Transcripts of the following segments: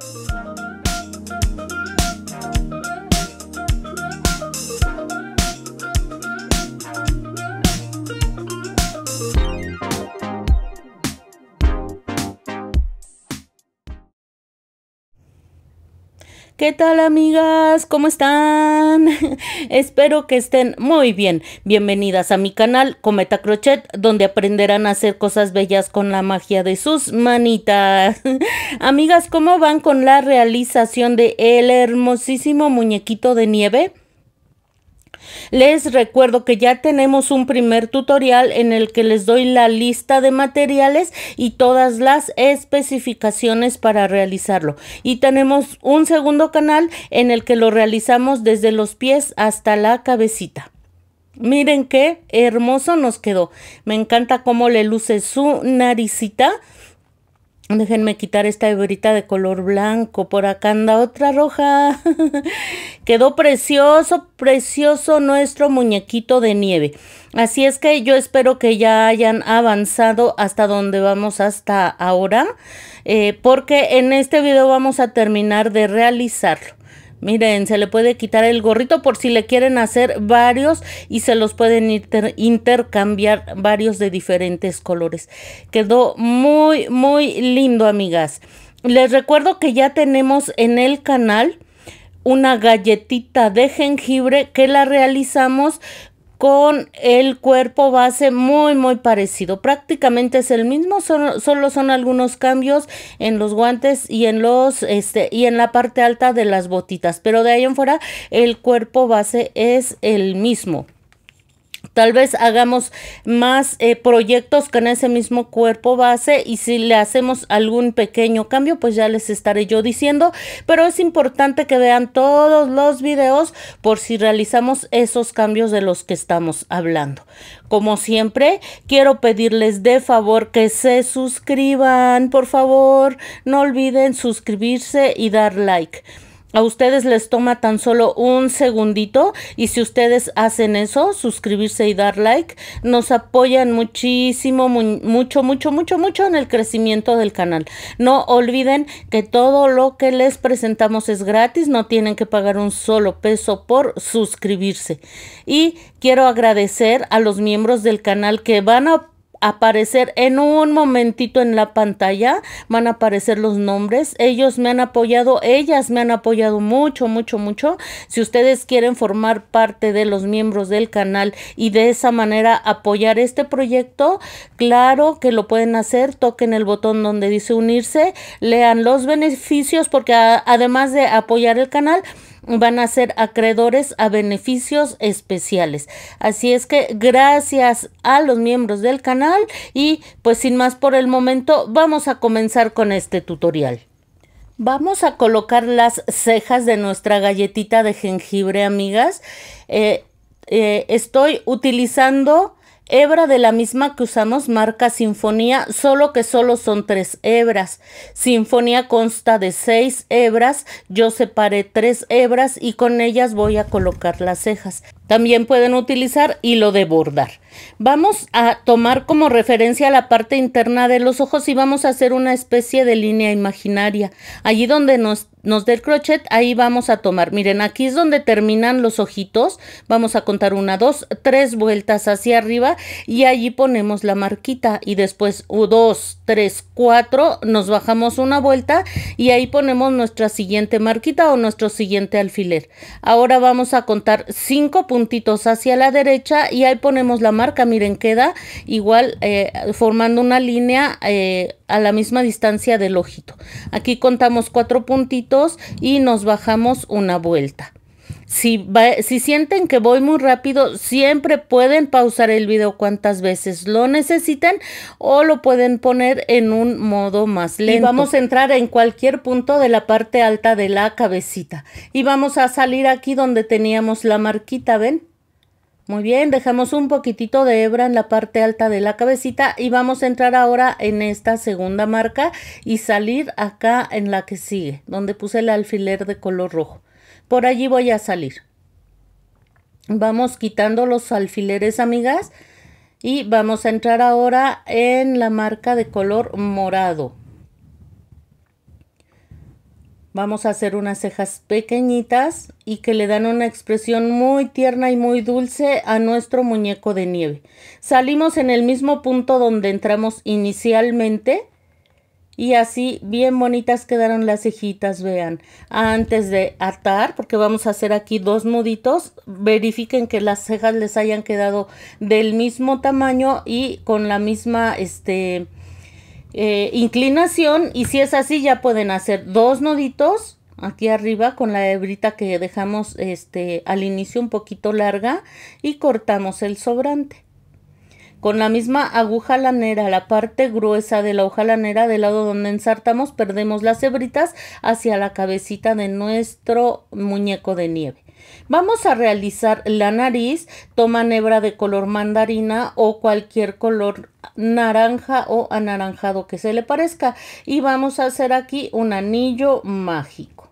Bye. ¿Qué tal amigas? ¿Cómo están? Espero que estén muy bien. Bienvenidas a mi canal Cometa Crochet, donde aprenderán a hacer cosas bellas con la magia de sus manitas. amigas, ¿cómo van con la realización de el hermosísimo muñequito de nieve? Les recuerdo que ya tenemos un primer tutorial en el que les doy la lista de materiales y todas las especificaciones para realizarlo. Y tenemos un segundo canal en el que lo realizamos desde los pies hasta la cabecita. Miren qué hermoso nos quedó. Me encanta cómo le luce su naricita. Déjenme quitar esta hebrita de color blanco. Por acá anda otra roja. Quedó precioso, precioso nuestro muñequito de nieve. Así es que yo espero que ya hayan avanzado hasta donde vamos hasta ahora. Eh, porque en este video vamos a terminar de realizarlo. Miren, se le puede quitar el gorrito por si le quieren hacer varios y se los pueden intercambiar varios de diferentes colores. Quedó muy, muy lindo, amigas. Les recuerdo que ya tenemos en el canal una galletita de jengibre que la realizamos con el cuerpo base muy muy parecido. Prácticamente es el mismo, solo son algunos cambios en los guantes y en los este y en la parte alta de las botitas, pero de ahí en fuera el cuerpo base es el mismo. Tal vez hagamos más eh, proyectos con ese mismo cuerpo base y si le hacemos algún pequeño cambio, pues ya les estaré yo diciendo. Pero es importante que vean todos los videos por si realizamos esos cambios de los que estamos hablando. Como siempre, quiero pedirles de favor que se suscriban. Por favor, no olviden suscribirse y dar like. A ustedes les toma tan solo un segundito y si ustedes hacen eso, suscribirse y dar like, nos apoyan muchísimo, mucho, mucho, mucho, mucho en el crecimiento del canal. No olviden que todo lo que les presentamos es gratis, no tienen que pagar un solo peso por suscribirse. Y quiero agradecer a los miembros del canal que van a aparecer en un momentito en la pantalla, van a aparecer los nombres. Ellos me han apoyado, ellas me han apoyado mucho, mucho, mucho. Si ustedes quieren formar parte de los miembros del canal y de esa manera apoyar este proyecto, claro que lo pueden hacer. Toquen el botón donde dice unirse, lean los beneficios porque además de apoyar el canal, van a ser acreedores a beneficios especiales. Así es que gracias a los miembros del canal y pues sin más por el momento vamos a comenzar con este tutorial. Vamos a colocar las cejas de nuestra galletita de jengibre, amigas. Eh, eh, estoy utilizando hebra de la misma que usamos marca sinfonía, solo que solo son tres hebras. Sinfonía consta de seis hebras, yo separé tres hebras y con ellas voy a colocar las cejas. También pueden utilizar hilo de bordar. Vamos a tomar como referencia la parte interna de los ojos y vamos a hacer una especie de línea imaginaria. Allí donde nos, nos dé el crochet, ahí vamos a tomar. Miren, aquí es donde terminan los ojitos. Vamos a contar una, dos, tres vueltas hacia arriba y allí ponemos la marquita y después u dos, 3, 4, nos bajamos una vuelta y ahí ponemos nuestra siguiente marquita o nuestro siguiente alfiler. Ahora vamos a contar 5 puntitos hacia la derecha y ahí ponemos la marca, miren, queda igual eh, formando una línea eh, a la misma distancia del ojito. Aquí contamos 4 puntitos y nos bajamos una vuelta. Si, sienten que voy muy rápido, siempre pueden pausar el video cuantas veces lo necesiten o lo pueden poner en un modo más lento. Y vamos a entrar en cualquier punto de la parte alta de la cabecita. Y vamos a salir aquí donde teníamos la marquita, ¿ven? Muy bien, dejamos un poquitito de hebra en la parte alta de la cabecita y vamos a entrar ahora en esta segunda marca y salir acá en la que sigue, donde puse el alfiler de color rojo. Por allí voy a salir. Vamos quitando los alfileres, amigas. Y vamos a entrar ahora en la marca de color morado. Vamos a hacer unas cejas pequeñitas y que le dan una expresión muy tierna y muy dulce a nuestro muñeco de nieve. Salimos en el mismo punto donde entramos inicialmente y así bien bonitas quedaron las cejitas, vean. Antes de atar, porque vamos a hacer aquí dos nuditos, verifiquen que las cejas les hayan quedado del mismo tamaño y con la misma, este, eh, inclinación y si es así ya pueden hacer dos nuditos aquí arriba con la hebrita que dejamos este al inicio un poquito larga y cortamos el sobrante con la misma aguja lanera, la parte gruesa de la hoja lanera del lado donde ensartamos, perdemos las hebritas hacia la cabecita de nuestro muñeco de nieve. Vamos a realizar la nariz, toma nebra de color mandarina o cualquier color naranja o anaranjado que se le parezca y vamos a hacer aquí un anillo mágico.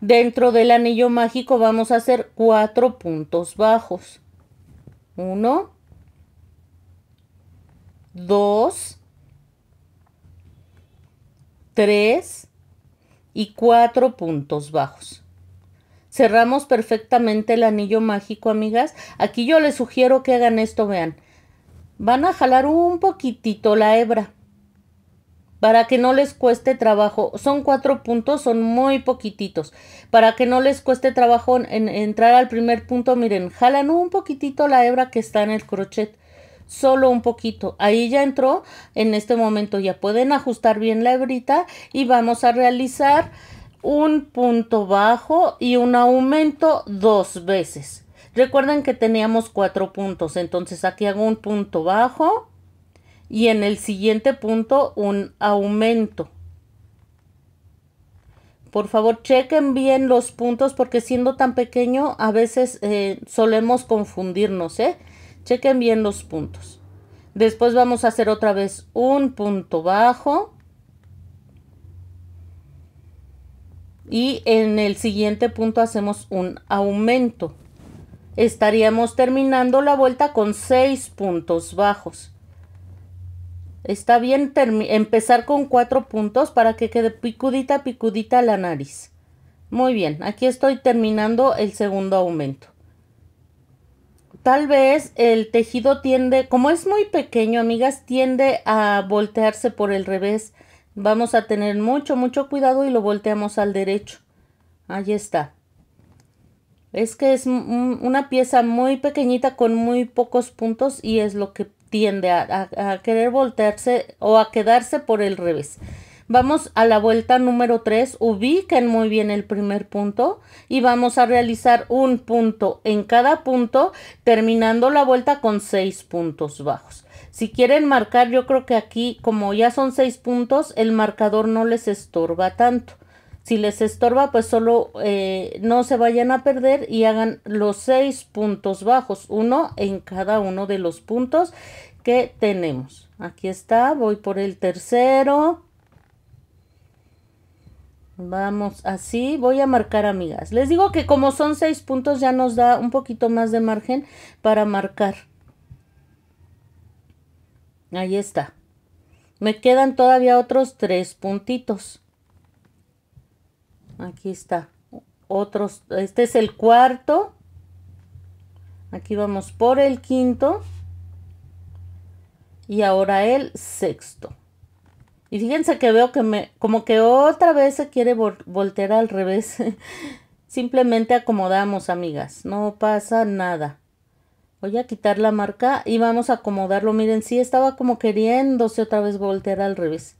Dentro del anillo mágico vamos a hacer cuatro puntos bajos. Uno, 2, 3 y 4 puntos bajos. Cerramos perfectamente el anillo mágico, amigas. Aquí yo les sugiero que hagan esto, vean. Van a jalar un poquitito la hebra para que no les cueste trabajo. Son cuatro puntos, son muy poquititos. Para que no les cueste trabajo entrar al primer punto, miren, jalan un poquitito la hebra que está en el crochet solo un poquito. Ahí ya entró, en este momento ya pueden ajustar bien la hebrita y vamos a realizar un punto bajo y un aumento dos veces. Recuerden que teníamos cuatro puntos, entonces aquí hago un punto bajo y en el siguiente punto un aumento. Por favor, chequen bien los puntos porque siendo tan pequeño a veces eh, solemos confundirnos, ¿eh? Chequen bien los puntos. Después vamos a hacer otra vez un punto bajo. Y en el siguiente punto hacemos un aumento. Estaríamos terminando la vuelta con seis puntos bajos. Está bien empezar con cuatro puntos para que quede picudita, picudita la nariz. Muy bien, aquí estoy terminando el segundo aumento tal vez el tejido tiende, como es muy pequeño, amigas, tiende a voltearse por el revés. Vamos a tener mucho, mucho cuidado y lo volteamos al derecho. Ahí está. Es que es una pieza muy pequeñita con muy pocos puntos y es lo que tiende a, querer voltearse o a quedarse por el revés. Vamos a la vuelta número 3, ubiquen muy bien el primer punto y vamos a realizar un punto en cada punto, terminando la vuelta con 6 puntos bajos. Si quieren marcar, yo creo que aquí, como ya son seis puntos, el marcador no les estorba tanto. Si les estorba, pues solo eh, no se vayan a perder y hagan los seis puntos bajos, uno en cada uno de los puntos que tenemos. Aquí está, voy por el tercero, Vamos, así voy a marcar, amigas. Les digo que como son seis puntos, ya nos da un poquito más de margen para marcar. Ahí está. Me quedan todavía otros tres puntitos. Aquí está. Otros, este es el cuarto. Aquí vamos por el quinto. Y ahora el sexto. Y fíjense que veo que me, como que otra vez se quiere voltear al revés. Simplemente acomodamos, amigas. No pasa nada. Voy a quitar la marca y vamos a acomodarlo. Miren, sí estaba como queriéndose otra vez voltear al revés.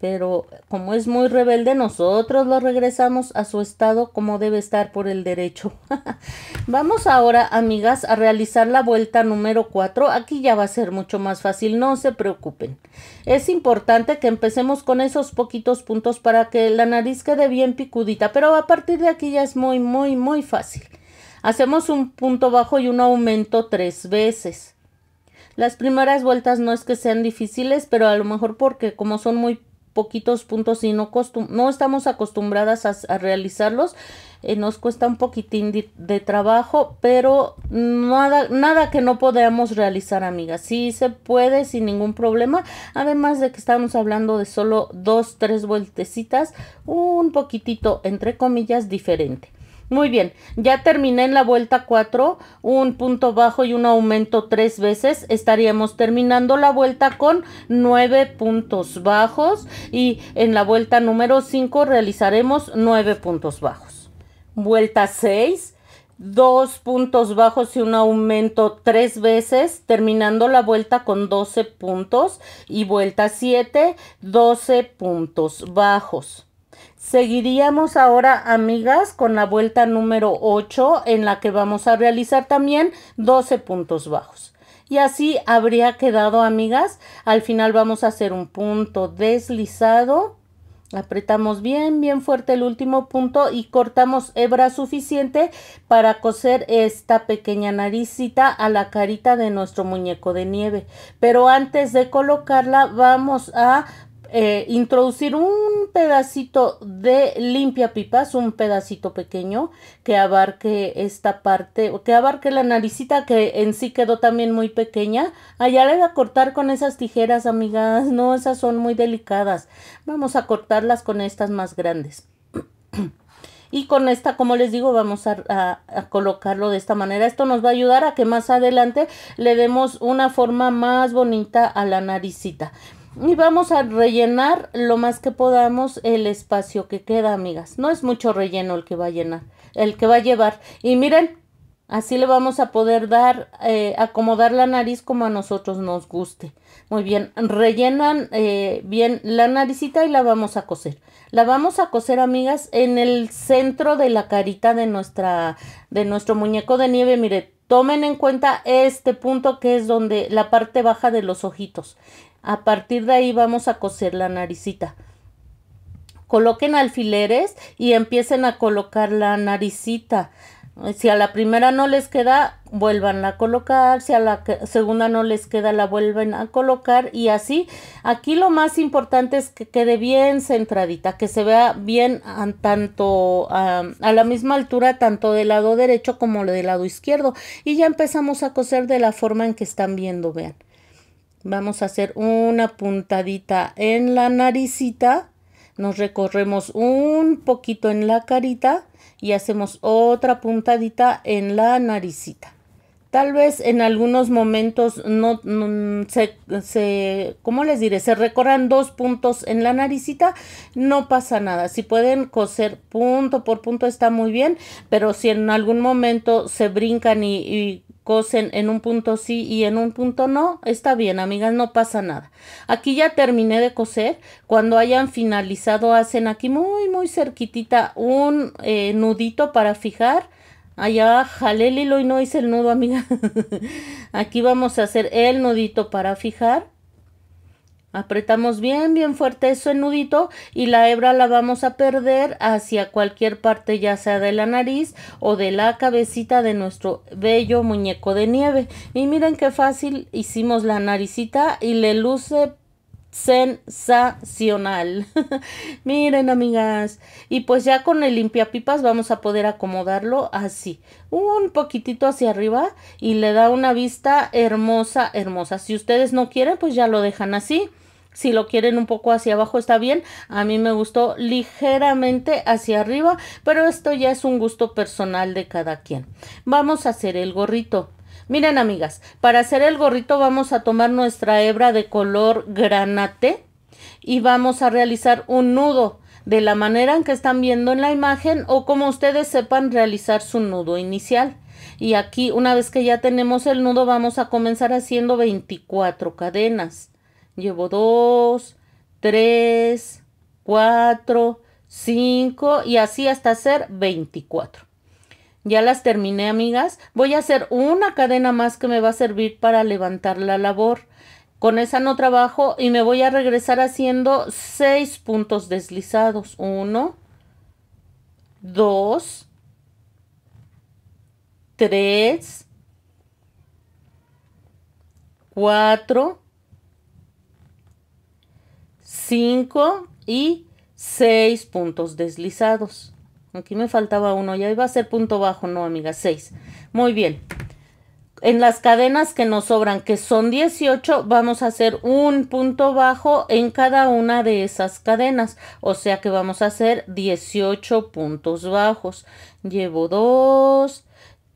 Pero como es muy rebelde, nosotros lo regresamos a su estado como debe estar por el derecho. Vamos ahora, amigas, a realizar la vuelta número 4. Aquí ya va a ser mucho más fácil, no se preocupen. Es importante que empecemos con esos poquitos puntos para que la nariz quede bien picudita, pero a partir de aquí ya es muy, muy, muy fácil. Hacemos un punto bajo y un aumento tres veces. Las primeras vueltas no es que sean difíciles, pero a lo mejor porque como son muy poquitos puntos y no, no estamos acostumbradas a, realizarlos. Eh, nos cuesta un poquitín de, trabajo, pero nada, nada que no podamos realizar, amigas. Sí se puede sin ningún problema. Además de que estamos hablando de solo dos, tres vueltecitas, un poquitito, entre comillas, diferente. Muy bien, ya terminé en la vuelta 4, un punto bajo y un aumento tres veces. Estaríamos terminando la vuelta con 9 puntos bajos y en la vuelta número 5 realizaremos 9 puntos bajos. Vuelta 6, dos puntos bajos y un aumento tres veces, terminando la vuelta con 12 puntos y vuelta 7, 12 puntos bajos. Seguiríamos ahora, amigas, con la vuelta número 8 en la que vamos a realizar también 12 puntos bajos. Y así habría quedado, amigas. Al final vamos a hacer un punto deslizado. Apretamos bien, bien fuerte el último punto y cortamos hebra suficiente para coser esta pequeña naricita a la carita de nuestro muñeco de nieve. Pero antes de colocarla vamos a eh, introducir un pedacito de limpia pipas, un pedacito pequeño que abarque esta parte, o que abarque la naricita que en sí quedó también muy pequeña. Allá le voy a cortar con esas tijeras, amigas. No, esas son muy delicadas. Vamos a cortarlas con estas más grandes. y con esta, como les digo, vamos a, colocarlo de esta manera. Esto nos va a ayudar a que más adelante le demos una forma más bonita a la naricita. Y vamos a rellenar lo más que podamos el espacio que queda, amigas. No es mucho relleno el que va a llenar, el que va a llevar. Y miren, así le vamos a poder dar, eh, acomodar la nariz como a nosotros nos guste. Muy bien, rellenan eh, bien la naricita y la vamos a coser. La vamos a coser, amigas, en el centro de la carita de, nuestra, de nuestro muñeco de nieve. Miren, tomen en cuenta este punto que es donde la parte baja de los ojitos. A partir de ahí vamos a coser la naricita. Coloquen alfileres y empiecen a colocar la naricita. Si a la primera no les queda, vuelvan a colocar. Si a la segunda no les queda, la vuelven a colocar. Y así, aquí lo más importante es que quede bien centradita, que se vea bien tanto a la misma altura, tanto del lado derecho como del lado izquierdo. Y ya empezamos a coser de la forma en que están viendo, vean. Vamos a hacer una puntadita en la naricita. Nos recorremos un poquito en la carita y hacemos otra puntadita en la naricita. Tal vez en algunos momentos no, se, se, ¿cómo les diré? Se recorran dos puntos en la naricita, no pasa nada. Si pueden coser punto por punto está muy bien, pero si en algún momento se brincan y, cosen en un punto sí y en un punto no, está bien, amigas, no pasa nada. Aquí ya terminé de coser. Cuando hayan finalizado, hacen aquí muy, muy cerquitita un eh, nudito para fijar Allá jalé el hilo y no hice el nudo, amiga. Aquí vamos a hacer el nudito para fijar. Apretamos bien, bien fuerte eso el nudito y la hebra la vamos a perder hacia cualquier parte, ya sea de la nariz o de la cabecita de nuestro bello muñeco de nieve. Y miren qué fácil hicimos la naricita y le luce sensacional. Miren, amigas. Y pues ya con el limpiapipas vamos a poder acomodarlo así, un poquitito hacia arriba y le da una vista hermosa, hermosa. Si ustedes no quieren, pues ya lo dejan así. Si lo quieren un poco hacia abajo está bien. A mí me gustó ligeramente hacia arriba, pero esto ya es un gusto personal de cada quien. Vamos a hacer el gorrito. Miren amigas, para hacer el gorrito vamos a tomar nuestra hebra de color granate y vamos a realizar un nudo de la manera en que están viendo en la imagen o como ustedes sepan realizar su nudo inicial. Y aquí una vez que ya tenemos el nudo vamos a comenzar haciendo 24 cadenas. Llevo 2, 3, 4, 5 y así hasta hacer 24. Ya las terminé, amigas. Voy a hacer una cadena más que me va a servir para levantar la labor. Con esa no trabajo y me voy a regresar haciendo 6 puntos deslizados. 1, 2, 3, 4, 5 y 6 puntos deslizados. Aquí me faltaba uno, ya iba a ser punto bajo, no amiga, 6. Muy bien. En las cadenas que nos sobran, que son 18, vamos a hacer un punto bajo en cada una de esas cadenas. O sea que vamos a hacer 18 puntos bajos. Llevo 2,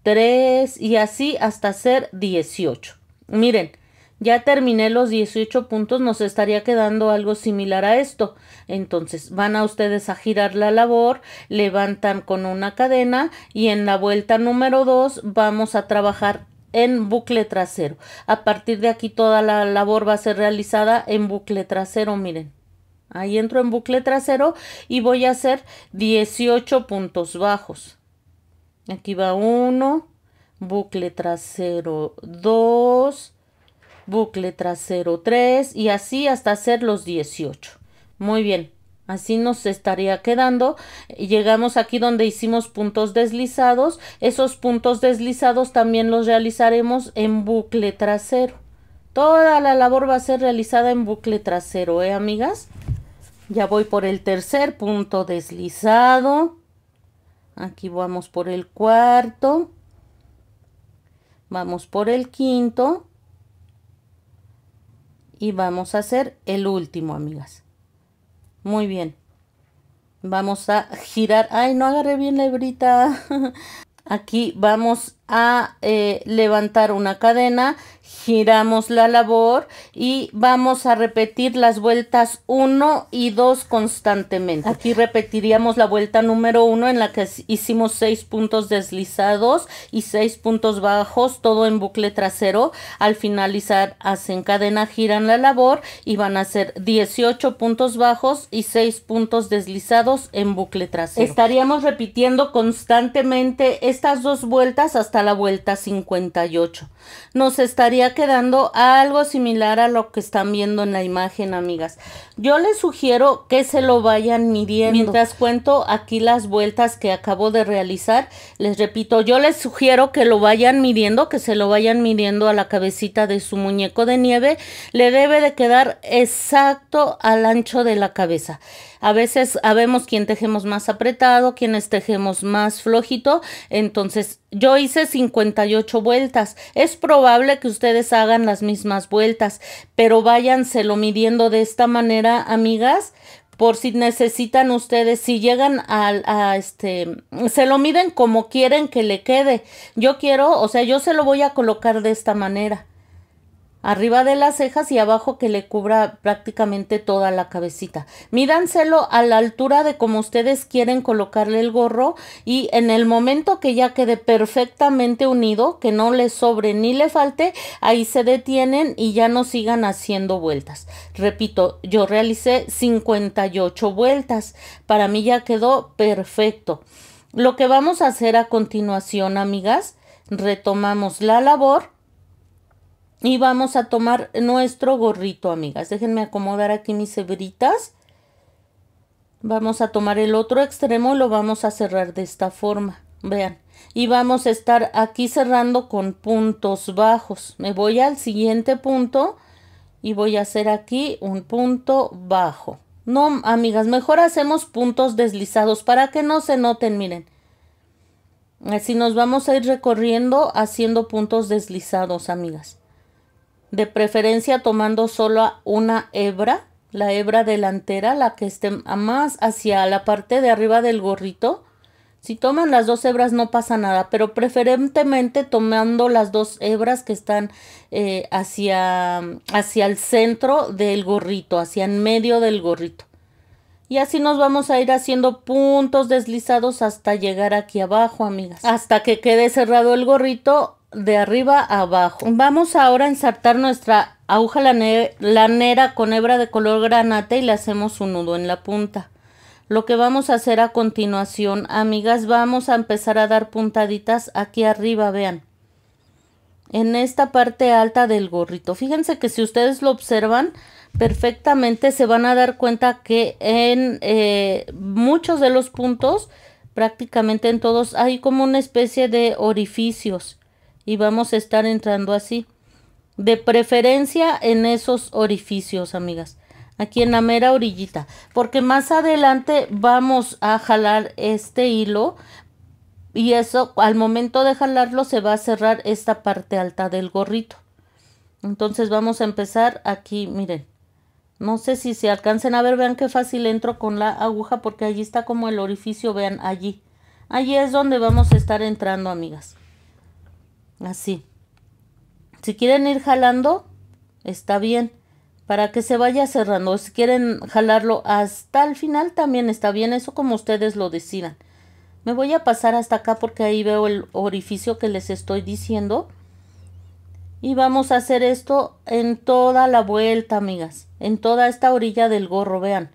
3 y así hasta hacer 18. Miren, ya terminé los 18 puntos, nos estaría quedando algo similar a esto. Entonces van a ustedes a girar la labor, levantan con una cadena y en la vuelta número 2 vamos a trabajar en bucle trasero. A partir de aquí toda la labor va a ser realizada en bucle trasero, miren. Ahí entro en bucle trasero y voy a hacer 18 puntos bajos. Aquí va 1, bucle trasero 2, bucle trasero 3 y así hasta hacer los 18. Muy bien, así nos estaría quedando. Llegamos aquí donde hicimos puntos deslizados. Esos puntos deslizados también los realizaremos en bucle trasero. Toda la labor va a ser realizada en bucle trasero, ¿eh, amigas? Ya voy por el tercer punto deslizado. Aquí vamos por el cuarto. Vamos por el quinto y vamos a hacer el último, amigas. Muy bien. Vamos a girar. Ay, no agarré bien la hebrita. Aquí vamos a eh, levantar una cadena, giramos la labor y vamos a repetir las vueltas 1 y 2 constantemente. Aquí repetiríamos la vuelta número 1 en la que hicimos 6 puntos deslizados y 6 puntos bajos, todo en bucle trasero. Al finalizar hacen cadena, giran la labor y van a hacer 18 puntos bajos y 6 puntos deslizados en bucle trasero. Estaríamos repitiendo constantemente estas dos vueltas hasta la vuelta 58. Nos estaría quedando algo similar a lo que están viendo en la imagen, amigas. Yo les sugiero que se lo vayan midiendo. Mientras cuento aquí las vueltas que acabo de realizar, les repito, yo les sugiero que lo vayan midiendo, que se lo vayan midiendo a la cabecita de su muñeco de nieve. Le debe de quedar exacto al ancho de la cabeza. A veces sabemos quién tejemos más apretado, quienes tejemos más flojito. Entonces, yo hice 58 vueltas. Es probable que ustedes hagan las mismas vueltas, pero lo midiendo de esta manera, amigas, por si necesitan ustedes, si llegan al a, este, se lo miden como quieren que le quede. Yo quiero, o sea, yo se lo voy a colocar de esta manera arriba de las cejas y abajo que le cubra prácticamente toda la cabecita. Mídanselo a la altura de como ustedes quieren colocarle el gorro y en el momento que ya quede perfectamente unido, que no le sobre ni le falte, ahí se detienen y ya no sigan haciendo vueltas. Repito, yo realicé 58 vueltas. Para mí ya quedó perfecto. Lo que vamos a hacer a continuación, amigas, retomamos la labor y vamos a tomar nuestro gorrito, amigas. Déjenme acomodar aquí mis hebritas. Vamos a tomar el otro extremo y lo vamos a cerrar de esta forma. Vean. Y vamos a estar aquí cerrando con puntos bajos. Me voy al siguiente punto y voy a hacer aquí un punto bajo. No, amigas, mejor hacemos puntos deslizados para que no se noten, miren. Así nos vamos a ir recorriendo haciendo puntos deslizados, amigas de preferencia tomando solo una hebra, la hebra delantera, la que esté más hacia la parte de arriba del gorrito. Si toman las dos hebras no pasa nada, pero preferentemente tomando las dos hebras que están eh, hacia, hacia el centro del gorrito, hacia en medio del gorrito. Y así nos vamos a ir haciendo puntos deslizados hasta llegar aquí abajo, amigas. Hasta que quede cerrado el gorrito de arriba a abajo. Vamos ahora a ensartar nuestra aguja lanera con hebra de color granate y le hacemos un nudo en la punta. Lo que vamos a hacer a continuación, amigas, vamos a empezar a dar puntaditas aquí arriba, vean. En esta parte alta del gorrito. Fíjense que si ustedes lo observan perfectamente, se van a dar cuenta que en eh, muchos de los puntos, prácticamente en todos, hay como una especie de orificios y vamos a estar entrando así. De preferencia en esos orificios, amigas. Aquí en la mera orillita. Porque más adelante vamos a jalar este hilo. Y eso, al momento de jalarlo, se va a cerrar esta parte alta del gorrito. Entonces vamos a empezar aquí, miren. No sé si se alcancen a ver, vean qué fácil entro con la aguja porque allí está como el orificio, vean allí. Allí es donde vamos a estar entrando, amigas. Así. Si quieren ir jalando, está bien. Para que se vaya cerrando. Si quieren jalarlo hasta el final, también está bien. Eso como ustedes lo decidan. Me voy a pasar hasta acá porque ahí veo el orificio que les estoy diciendo. Y vamos a hacer esto en toda la vuelta, amigas. En toda esta orilla del gorro, vean.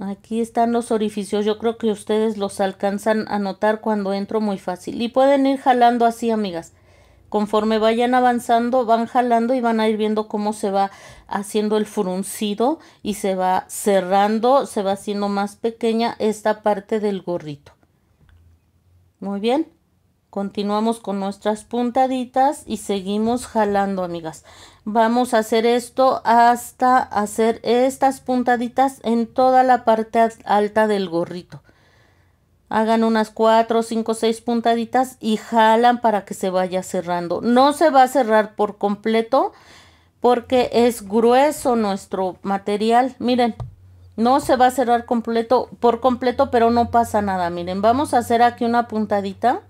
Aquí están los orificios. Yo creo que ustedes los alcanzan a notar cuando entro muy fácil. Y pueden ir jalando así, amigas. Conforme vayan avanzando, van jalando y van a ir viendo cómo se va haciendo el fruncido y se va cerrando, se va haciendo más pequeña esta parte del gorrito. Muy bien. Continuamos con nuestras puntaditas y seguimos jalando, amigas. Vamos a hacer esto hasta hacer estas puntaditas en toda la parte alta del gorrito. Hagan unas 4, 5, 6 puntaditas y jalan para que se vaya cerrando. No se va a cerrar por completo porque es grueso nuestro material. Miren, no se va a cerrar completo por completo, pero no pasa nada. Miren, vamos a hacer aquí una puntadita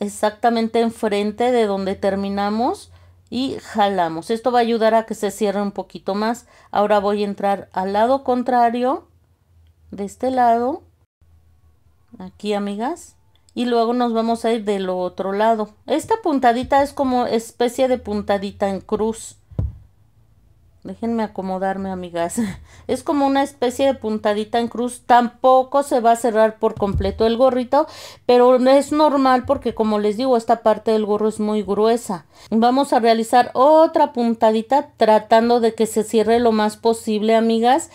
exactamente enfrente de donde terminamos y jalamos. Esto va a ayudar a que se cierre un poquito más. Ahora voy a entrar al lado contrario de este lado. Aquí, amigas. Y luego nos vamos a ir del otro lado. Esta puntadita es como especie de puntadita en cruz. Déjenme acomodarme, amigas. Es como una especie de puntadita en cruz. Tampoco se va a cerrar por completo el gorrito, pero es normal porque como les digo, esta parte del gorro es muy gruesa. Vamos a realizar otra puntadita tratando de que se cierre lo más posible, amigas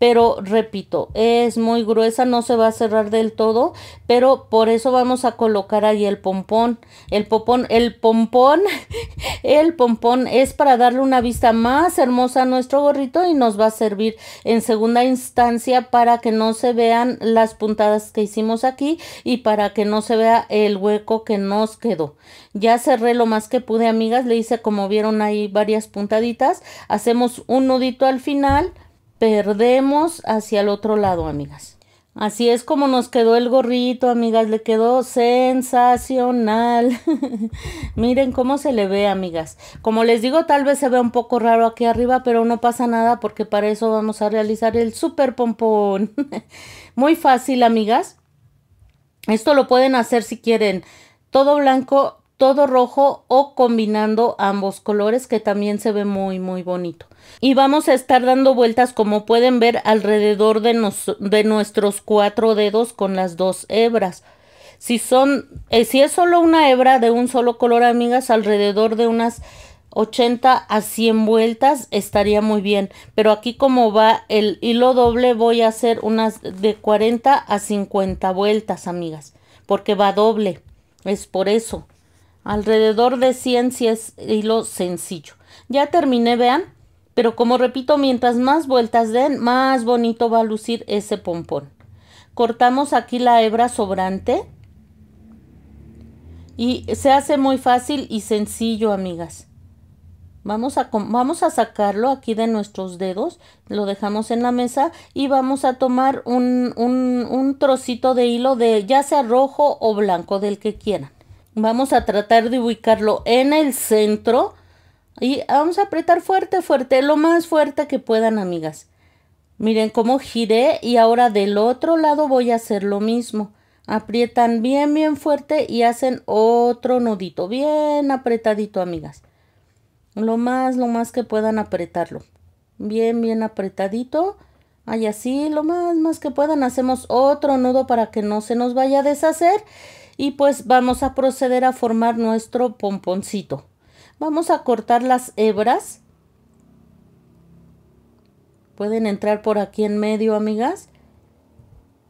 pero repito, es muy gruesa, no se va a cerrar del todo, pero por eso vamos a colocar ahí el pompón, el pompón el pompón, el pompón es para darle una vista más hermosa a nuestro gorrito y nos va a servir en segunda instancia para que no se vean las puntadas que hicimos aquí y para que no se vea el hueco que nos quedó. Ya cerré lo más que pude, amigas, le hice como vieron ahí varias puntaditas, hacemos un nudito al final, perdemos hacia el otro lado, amigas. Así es como nos quedó el gorrito, amigas. Le quedó sensacional. Miren cómo se le ve, amigas. Como les digo, tal vez se ve un poco raro aquí arriba, pero no pasa nada porque para eso vamos a realizar el super pompón. Muy fácil, amigas. Esto lo pueden hacer si quieren todo blanco todo rojo o combinando ambos colores que también se ve muy muy bonito y vamos a estar dando vueltas como pueden ver alrededor de, de nuestros cuatro dedos con las dos hebras si son eh, si es solo una hebra de un solo color amigas alrededor de unas 80 a 100 vueltas estaría muy bien pero aquí como va el hilo doble voy a hacer unas de 40 a 50 vueltas amigas porque va doble es por eso alrededor de 100 si es hilo sencillo. Ya terminé, vean, pero como repito, mientras más vueltas den, más bonito va a lucir ese pompón. Cortamos aquí la hebra sobrante y se hace muy fácil y sencillo, amigas. Vamos a, vamos a sacarlo aquí de nuestros dedos, lo dejamos en la mesa y vamos a tomar un, un trocito de hilo de ya sea rojo o blanco, del que quieran. Vamos a tratar de ubicarlo en el centro y vamos a apretar fuerte, fuerte, lo más fuerte que puedan, amigas. Miren cómo giré y ahora del otro lado voy a hacer lo mismo. Aprietan bien, bien fuerte y hacen otro nudito, bien apretadito, amigas. Lo más, lo más que puedan apretarlo. Bien, bien apretadito. Ahí así, lo más, más que puedan. Hacemos otro nudo para que no se nos vaya a deshacer y pues vamos a proceder a formar nuestro pomponcito. Vamos a cortar las hebras. Pueden entrar por aquí en medio, amigas,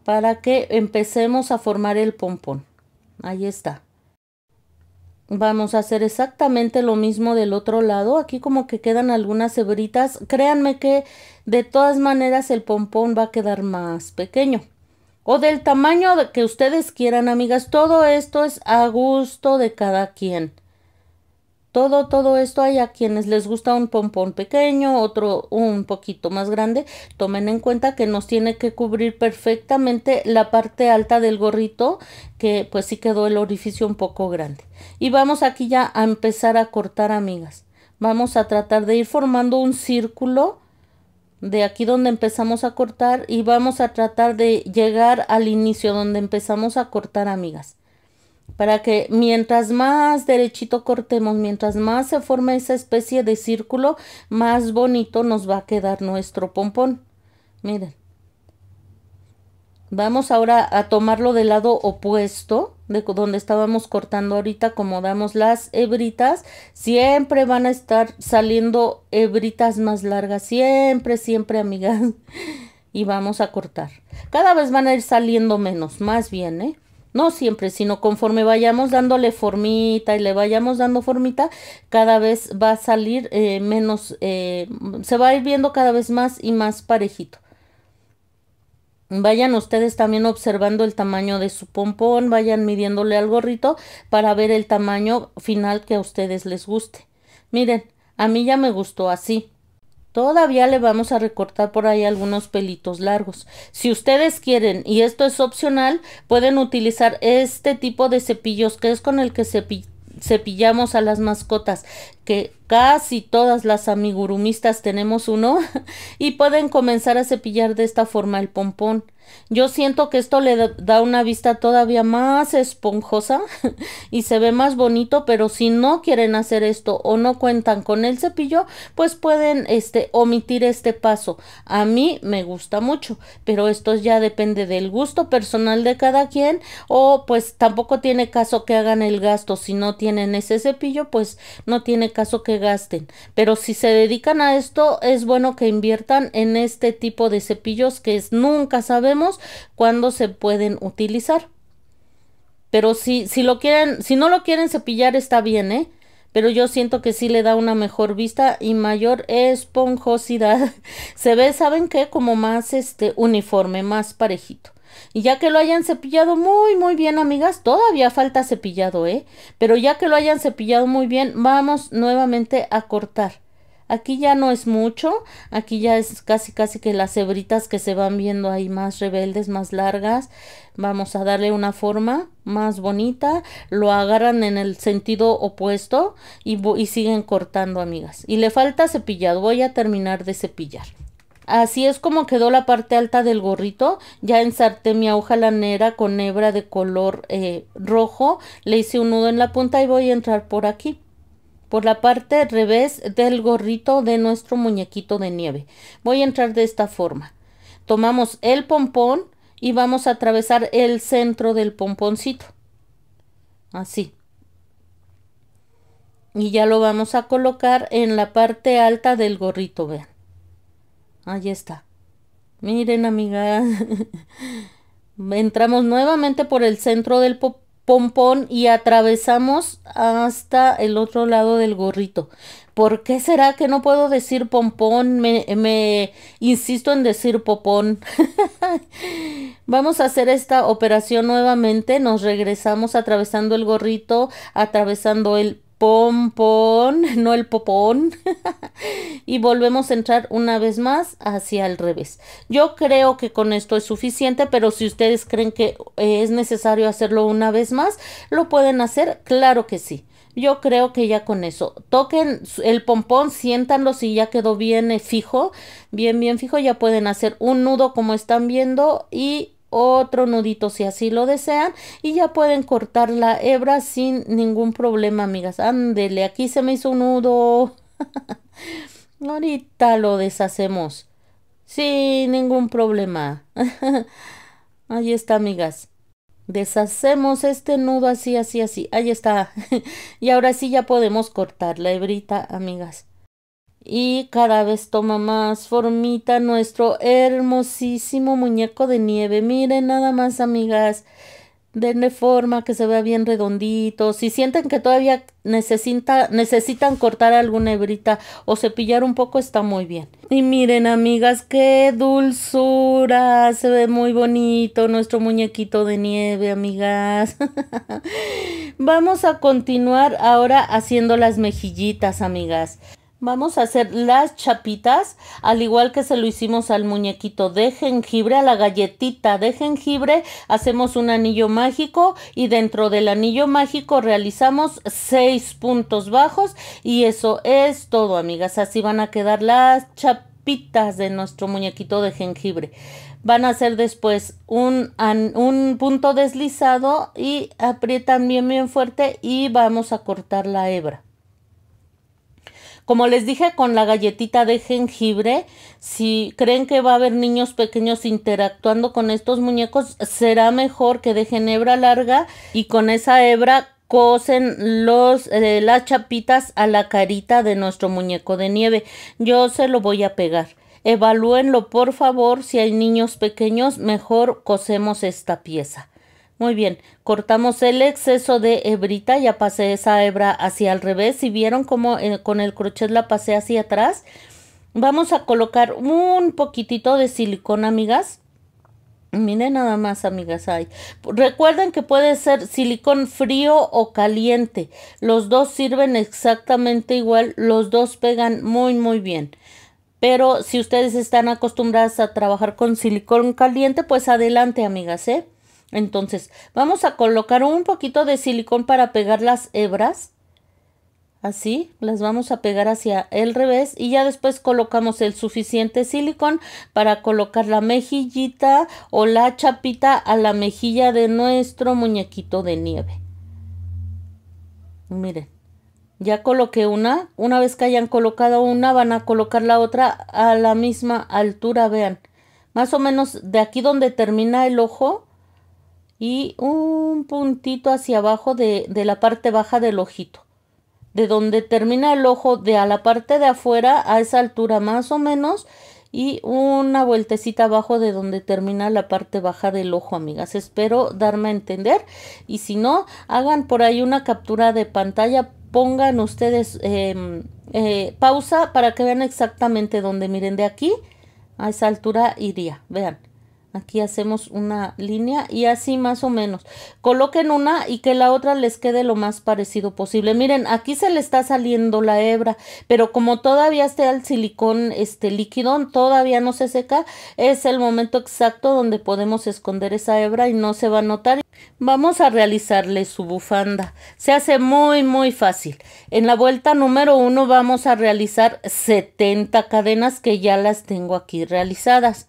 para que empecemos a formar el pompón. Ahí está. Vamos a hacer exactamente lo mismo del otro lado. Aquí como que quedan algunas hebritas. Créanme que de todas maneras el pompón va a quedar más pequeño o del tamaño que ustedes quieran, amigas. Todo esto es a gusto de cada quien. Todo, todo esto hay a quienes les gusta un pompón pequeño, otro un poquito más grande. Tomen en cuenta que nos tiene que cubrir perfectamente la parte alta del gorrito, que pues sí quedó el orificio un poco grande. Y vamos aquí ya a empezar a cortar, amigas. Vamos a tratar de ir formando un círculo de aquí donde empezamos a cortar y vamos a tratar de llegar al inicio donde empezamos a cortar amigas para que mientras más derechito cortemos mientras más se forme esa especie de círculo más bonito nos va a quedar nuestro pompón miren vamos ahora a tomarlo del lado opuesto de donde estábamos cortando ahorita, acomodamos las hebritas, siempre van a estar saliendo hebritas más largas, siempre, siempre, amigas. y vamos a cortar. Cada vez van a ir saliendo menos, más bien, ¿eh? No siempre, sino conforme vayamos dándole formita y le vayamos dando formita, cada vez va a salir eh, menos, eh, se va a ir viendo cada vez más y más parejito. Vayan ustedes también observando el tamaño de su pompón, vayan midiéndole al gorrito para ver el tamaño final que a ustedes les guste. Miren, a mí ya me gustó así. Todavía le vamos a recortar por ahí algunos pelitos largos. Si ustedes quieren, y esto es opcional, pueden utilizar este tipo de cepillos que es con el que se cepillamos a las mascotas, que casi todas las amigurumistas tenemos uno, y pueden comenzar a cepillar de esta forma el pompón. Yo siento que esto le da una vista todavía más esponjosa y se ve más bonito, pero si no quieren hacer esto o no cuentan con el cepillo, pues pueden este, omitir este paso. A mí me gusta mucho, pero esto ya depende del gusto personal de cada quien o pues tampoco tiene caso que hagan el gasto. Si no tienen ese cepillo, pues no tiene caso que gasten. Pero si se dedican a esto, es bueno que inviertan en este tipo de cepillos que nunca sabemos cuando se pueden utilizar. Pero si, si lo quieren, si no lo quieren cepillar, está bien, ¿eh? Pero yo siento que sí le da una mejor vista y mayor esponjosidad. se ve, ¿saben que Como más este uniforme, más parejito. Y ya que lo hayan cepillado muy, muy bien, amigas, todavía falta cepillado, ¿eh? Pero ya que lo hayan cepillado muy bien, vamos nuevamente a cortar. Aquí ya no es mucho, aquí ya es casi casi que las hebritas que se van viendo ahí más rebeldes, más largas. Vamos a darle una forma más bonita, lo agarran en el sentido opuesto y, siguen cortando amigas. Y le falta cepillar, voy a terminar de cepillar. Así es como quedó la parte alta del gorrito. Ya ensarté mi aguja lanera con hebra de color eh, rojo. Le hice un nudo en la punta y voy a entrar por aquí por la parte revés del gorrito de nuestro muñequito de nieve. Voy a entrar de esta forma. Tomamos el pompón y vamos a atravesar el centro del pomponcito. Así. Y ya lo vamos a colocar en la parte alta del gorrito, vean. Ahí está. Miren, amigas. Entramos nuevamente por el centro del, pompón y atravesamos hasta el otro lado del gorrito. ¿Por qué será que no puedo decir pompón? Me, me insisto en decir popón. Vamos a hacer esta operación nuevamente. Nos regresamos atravesando el gorrito, atravesando el pompón, no el popón. y volvemos a entrar una vez más hacia el revés. Yo creo que con esto es suficiente, pero si ustedes creen que eh, es necesario hacerlo una vez más, lo pueden hacer, claro que sí. Yo creo que ya con eso. Toquen el pompón, siéntanlo si ya quedó bien eh, fijo, bien, bien fijo, ya pueden hacer un nudo como están viendo y otro nudito si así lo desean y ya pueden cortar la hebra sin ningún problema amigas ándele aquí se me hizo un nudo ahorita lo deshacemos sin ningún problema ahí está amigas deshacemos este nudo así así así ahí está y ahora sí ya podemos cortar la hebrita amigas y cada vez toma más formita nuestro hermosísimo muñeco de nieve. Miren nada más, amigas. Denle forma que se vea bien redondito. Si sienten que todavía necesita, necesitan cortar alguna hebrita o cepillar un poco, está muy bien. Y miren, amigas, qué dulzura. Se ve muy bonito nuestro muñequito de nieve, amigas. Vamos a continuar ahora haciendo las mejillitas, amigas. Vamos a hacer las chapitas, al igual que se lo hicimos al muñequito de jengibre, a la galletita de jengibre, hacemos un anillo mágico y dentro del anillo mágico realizamos seis puntos bajos y eso es todo, amigas. Así van a quedar las chapitas de nuestro muñequito de jengibre. Van a hacer después un, punto deslizado y aprietan bien bien fuerte y vamos a cortar la hebra. Como les dije con la galletita de jengibre, si creen que va a haber niños pequeños interactuando con estos muñecos, será mejor que dejen hebra larga y con esa hebra cosen los, eh, las chapitas a la carita de nuestro muñeco de nieve. Yo se lo voy a pegar. Evalúenlo por favor, si hay niños pequeños, mejor cosemos esta pieza. Muy bien, cortamos el exceso de hebrita, ya pasé esa hebra hacia el revés. Si vieron cómo eh, con el crochet la pasé hacia atrás, vamos a colocar un poquitito de silicona, amigas. Miren nada más, amigas, hay. Recuerden que puede ser silicón frío o caliente. Los dos sirven exactamente igual, los dos pegan muy, muy bien. Pero si ustedes están acostumbradas a trabajar con silicón caliente, pues adelante, amigas, ¿eh? Entonces, vamos a colocar un poquito de silicón para pegar las hebras. Así, las vamos a pegar hacia el revés y ya después colocamos el suficiente silicón para colocar la mejillita o la chapita a la mejilla de nuestro muñequito de nieve. Miren, ya coloqué una. Una vez que hayan colocado una, van a colocar la otra a la misma altura, vean. Más o menos de aquí donde termina el ojo, y un puntito hacia abajo de, de la parte baja del ojito. De donde termina el ojo de a la parte de afuera a esa altura más o menos y una vueltecita abajo de donde termina la parte baja del ojo, amigas. Espero darme a entender y si no, hagan por ahí una captura de pantalla, pongan ustedes em, eh, pausa para que vean exactamente dónde. Miren, de aquí a esa altura iría, vean. Aquí hacemos una línea y así más o menos. Coloquen una y que la otra les quede lo más parecido posible. Miren, aquí se le está saliendo la hebra, pero como todavía está el silicón este líquido, todavía no se seca, es el momento exacto donde podemos esconder esa hebra y no se va a notar. Vamos a realizarle su bufanda. Se hace muy muy fácil. En la vuelta número uno vamos a realizar 70 cadenas que ya las tengo aquí realizadas.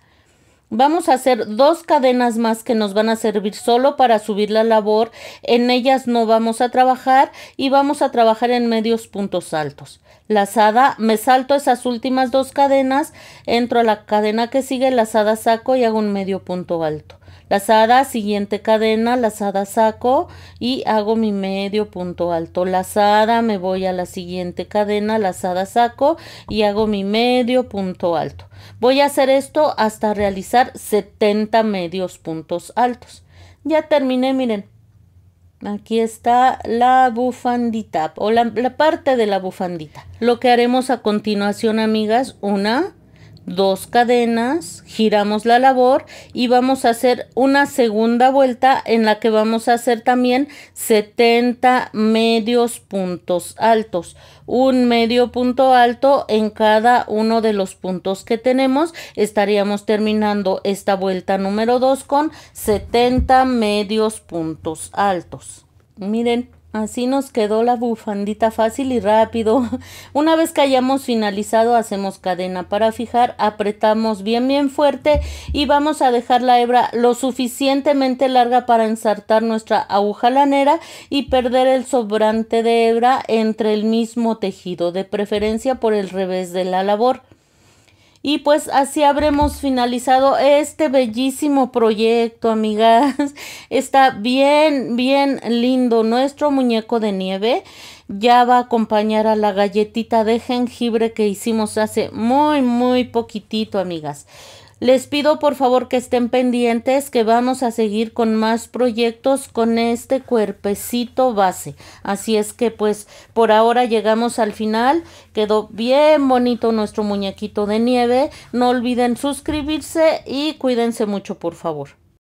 Vamos a hacer dos cadenas más que nos van a servir solo para subir la labor. En ellas no vamos a trabajar y vamos a trabajar en medios puntos altos. Lazada, me salto esas últimas dos cadenas, entro a la cadena que sigue, lazada saco y hago un medio punto alto lazada, siguiente cadena, lazada saco y hago mi medio punto alto, lazada, me voy a la siguiente cadena, lazada saco y hago mi medio punto alto. Voy a hacer esto hasta realizar 70 medios puntos altos. Ya terminé, miren. Aquí está la bufandita o la, la parte de la bufandita. Lo que haremos a continuación, amigas, una, dos cadenas, giramos la labor y vamos a hacer una segunda vuelta en la que vamos a hacer también 70 medios puntos altos, un medio punto alto en cada uno de los puntos que tenemos. Estaríamos terminando esta vuelta número 2 con 70 medios puntos altos. Miren. Así nos quedó la bufandita fácil y rápido. Una vez que hayamos finalizado hacemos cadena para fijar, apretamos bien bien fuerte y vamos a dejar la hebra lo suficientemente larga para ensartar nuestra aguja lanera y perder el sobrante de hebra entre el mismo tejido, de preferencia por el revés de la labor. Y pues así habremos finalizado este bellísimo proyecto, amigas. Está bien, bien lindo nuestro muñeco de nieve. Ya va a acompañar a la galletita de jengibre que hicimos hace muy, muy poquitito, amigas. Les pido por favor que estén pendientes que vamos a seguir con más proyectos con este cuerpecito base. Así es que pues por ahora llegamos al final. Quedó bien bonito nuestro muñequito de nieve. No olviden suscribirse y cuídense mucho por favor.